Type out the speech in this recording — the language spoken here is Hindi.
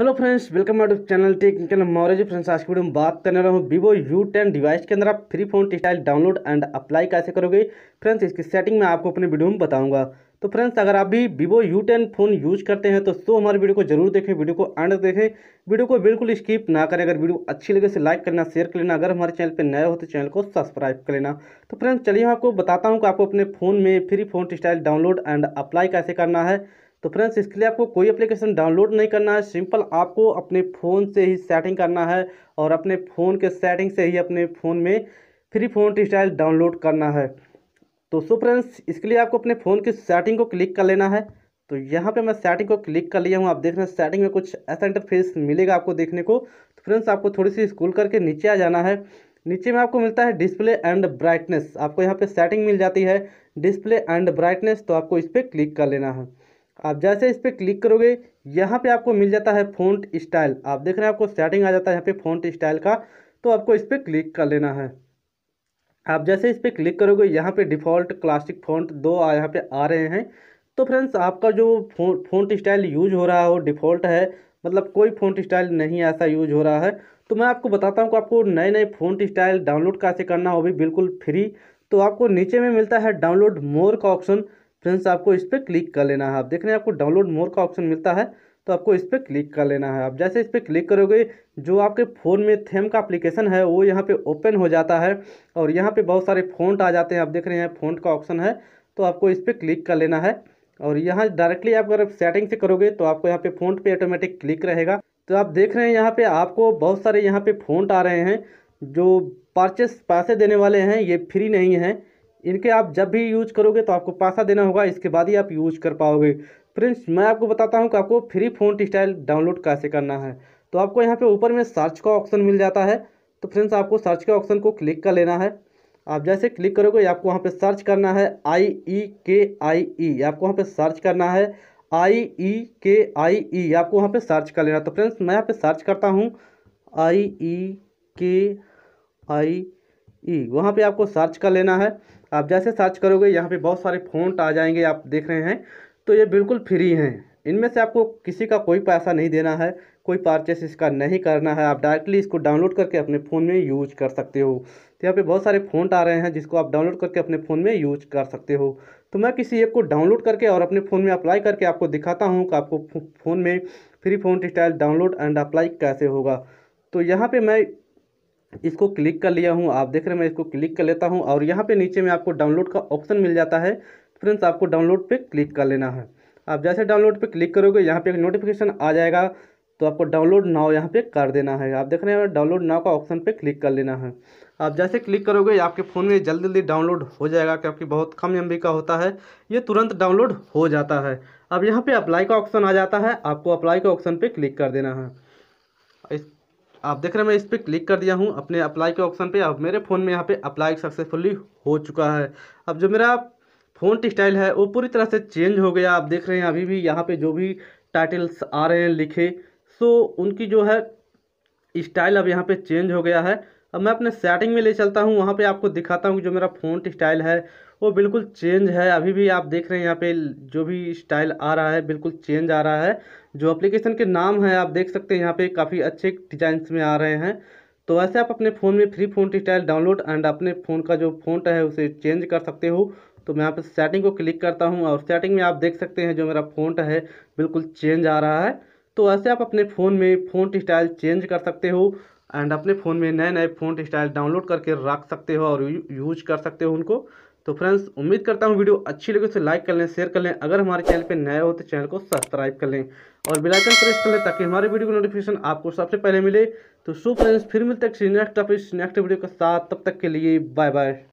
hello friends welcome to channel technical मॉरेज फ्रेंड्स आज की वीडियो में बात करने रहा हूँ वीवो यू टेन डिवाइस के अंदर आप free phone style download and apply कैसे करोगे फ्रेंड्स इसकी सेटिंग मैं आपको अपने वीडियो में बताऊंगा तो फ्रेंड्स अगर आप भी Vivo U ten phone use करते हैं तो सो हमारे वीडियो को जरूर देखें वीडियो को एंड देखें वीडियो को बिल्कुल स्किप ना करें अगर वीडियो अच्छी लगे से लाइक करना शेयर कर लेना अगर हमारे चैनल पर नए हो तो चैनल को सब्सक्राइब कर लेना तो फ्रेंड्स चलिए मैं आपको बताता हूँ कि आपको अपने फ़ोन में free phone style download and apply कैसे करना है तो फ्रेंड्स इसके लिए आपको कोई एप्लीकेशन डाउनलोड नहीं करना है सिंपल आपको अपने फ़ोन से ही सेटिंग करना है और अपने फ़ोन के सेटिंग से ही अपने फ़ोन में फ्री फोन स्टाइल डाउनलोड करना है तो सो फ्रेंड्स इसके लिए आपको अपने फ़ोन की सेटिंग को क्लिक कर लेना है तो यहाँ पे मैं सेटिंग को क्लिक कर लिया हूँ आप देख रहे हैं सेटिंग में कुछ ऐसा इंटरफेस मिलेगा आपको देखने को तो फ्रेंड्स आपको थोड़ी सी स्कूल करके नीचे आ जाना है नीचे में आपको मिलता है डिस्प्ले एंड ब्राइटनेस आपको यहाँ पे सेटिंग मिल जाती है डिस्प्ले एंड ब्राइटनेस तो आपको इस पर क्लिक कर लेना है आप जैसे इस पर क्लिक करोगे यहाँ पे आपको मिल जाता है फ़ॉन्ट स्टाइल आप देख रहे हैं आपको सेटिंग आ जाता है यहाँ पे फ़ॉन्ट स्टाइल का तो आपको इस पर क्लिक कर लेना है आप जैसे इस पर क्लिक करोगे यहाँ पे डिफ़ॉल्ट क्लासिक फ़ॉन्ट दो यहाँ पे आ रहे हैं तो फ्रेंड्स आपका जो फ़ॉन्ट स्टाइल यूज हो रहा है वो डिफ़ॉल्ट है मतलब कोई फ़ॉन्ट स्टाइल नहीं ऐसा यूज हो रहा है तो मैं आपको बताता हूँ कि आपको नए नए फ़ॉन्ट स्टाइल डाउनलोड कैसे करना हो भी बिल्कुल फ्री तो आपको नीचे में मिलता है डाउनलोड मोर का ऑप्शन फ्रेंड्स आपको इस पर क्लिक कर लेना है आप देख रहे हैं आपको डाउनलोड मोर का ऑप्शन मिलता है तो आपको इस पर क्लिक कर लेना है आप जैसे इस पर क्लिक करोगे जो आपके फ़ोन में थेम का एप्लीकेशन है वो यहाँ पे ओपन हो जाता है और यहाँ पे बहुत सारे फ़ॉन्ट आ जाते हैं आप देख रहे हैं फ़ॉन्ट का ऑप्शन है तो आपको इस पर क्लिक कर लेना है और यहाँ डायरेक्टली आप अगर सेटिंग से करोगे तो आपको यहाँ पे फ़ॉन्ट पे ऑटोमेटिक क्लिक रहेगा तो आप देख रहे हैं यहाँ पर आपको बहुत सारे यहाँ पे फ़ॉन्ट आ रहे हैं जो पर्चेस पैसे देने वाले हैं ये फ्री नहीं हैं इनके आप जब भी यूज करोगे तो आपको पासा देना होगा इसके बाद ही आप यूज कर पाओगे फ्रेंड्स मैं आपको बताता हूँ कि आपको फ्री फोन स्टाइल डाउनलोड कैसे करना है तो आपको यहाँ पे ऊपर में सर्च का ऑप्शन मिल जाता है तो फ्रेंड्स आपको सर्च के ऑप्शन को क्लिक कर लेना है आप जैसे क्लिक करोगे आपको वहाँ पर सर्च करना है आई ई के आई ई आपको वहाँ पर सर्च करना है आई ई के आई ई आपको वहाँ पर सर्च कर लेना तो फ्रेंड्स मैं यहाँ पर सर्च करता हूँ आई ई के आई ई वहाँ पर आपको सर्च कर लेना है आप जैसे सर्च करोगे यहाँ पे बहुत सारे फ़ॉन्ट आ जाएंगे आप देख रहे हैं तो ये बिल्कुल फ्री हैं इनमें से आपको किसी का कोई पैसा नहीं देना है कोई परचेस इसका नहीं करना है आप डायरेक्टली इसको डाउनलोड करके अपने फ़ोन में यूज कर सकते हो तो यहाँ पे बहुत सारे फ़ॉन्ट आ रहे हैं जिसको आप डाउनलोड करके अपने फ़ोन में यूज कर सकते हो तो मैं किसी एक को डाउनलोड करके और अपने फ़ोन में अप्लाई करके आपको दिखाता हूँ कि आपको फ़ोन में free phone style download and apply कैसे होगा तो यहाँ पर मैं इसको क्लिक कर लिया हूँ आप देख रहे हैं मैं इसको क्लिक कर लेता हूँ और यहाँ पे नीचे में आपको डाउनलोड का ऑप्शन मिल जाता है फ्रेंड्स आपको डाउनलोड पे क्लिक कर लेना है आप जैसे डाउनलोड पे क्लिक करोगे यहाँ पे एक नोटिफिकेशन आ जाएगा तो आपको डाउनलोड नाव यहाँ पे कर देना है आप देख रहे हैं डाउनलोड नाव का ऑप्शन पर क्लिक कर लेना है आप जैसे क्लिक करोगे आपके फ़ोन में जल्दी जल्दी डाउनलोड हो जाएगा क्योंकि बहुत कम एम का होता है ये तुरंत डाउनलोड हो जाता है अब यहाँ पर अप्लाई का ऑप्शन आ जाता है आपको अप्लाई के ऑप्शन पर क्लिक कर देना है इस आप देख रहे हैं मैं इस पर क्लिक कर दिया हूँ अपने अप्लाई के ऑप्शन पे अब मेरे फ़ोन में यहाँ पे अप्लाई सक्सेसफुली हो चुका है अब जो मेरा फ़ोन स्टाइल है वो पूरी तरह से चेंज हो गया आप देख रहे हैं अभी भी यहाँ पे जो भी टाइटल्स आ रहे हैं लिखे सो उनकी जो है स्टाइल अब यहाँ पे चेंज हो गया है अब मैं अपने सेटिंग में ले चलता हूँ वहाँ पे आपको दिखाता हूँ कि जो मेरा फ़ॉन्ट स्टाइल है वो बिल्कुल चेंज है अभी भी आप देख रहे हैं यहाँ पे जो भी स्टाइल आ रहा है बिल्कुल चेंज आ रहा है जो एप्लीकेशन के नाम है आप देख सकते हैं यहाँ पे काफ़ी अच्छे डिजाइंस में आ रहे हैं तो ऐसे आप अपने फ़ोन में free phone style download and अपने फ़ोन का जो फ़ोन है उसे चेंज कर सकते हो तो मैं यहाँ पर सेटिंग को क्लिक करता हूँ और सेटिंग में आप देख सकते हैं जो मेरा फ़ोन है बिल्कुल चेंज आ रहा है तो ऐसे आप अपने फ़ोन में फ़ोन स्टाइल चेंज कर सकते हो एंड अपने फ़ोन में नए नए फ़ोन स्टाइल डाउनलोड करके रख सकते हो और यूज कर सकते हो उनको तो फ्रेंड्स उम्मीद करता हूँ वीडियो अच्छी लगे तो लाइक कर लें शेयर कर लें अगर हमारे चैनल पर नए हो तो चैनल को सब्सक्राइब कर लें और बिलाइकन प्रेस कर लें ताकि हमारे वीडियो की नोटिफिकेशन आपको सबसे पहले मिले तो सो फ्रेंड्स फिर मिलते हैं नेक्स्ट टॉपिक नेक्स्ट वीडियो के साथ तब तक के लिए बाय बाय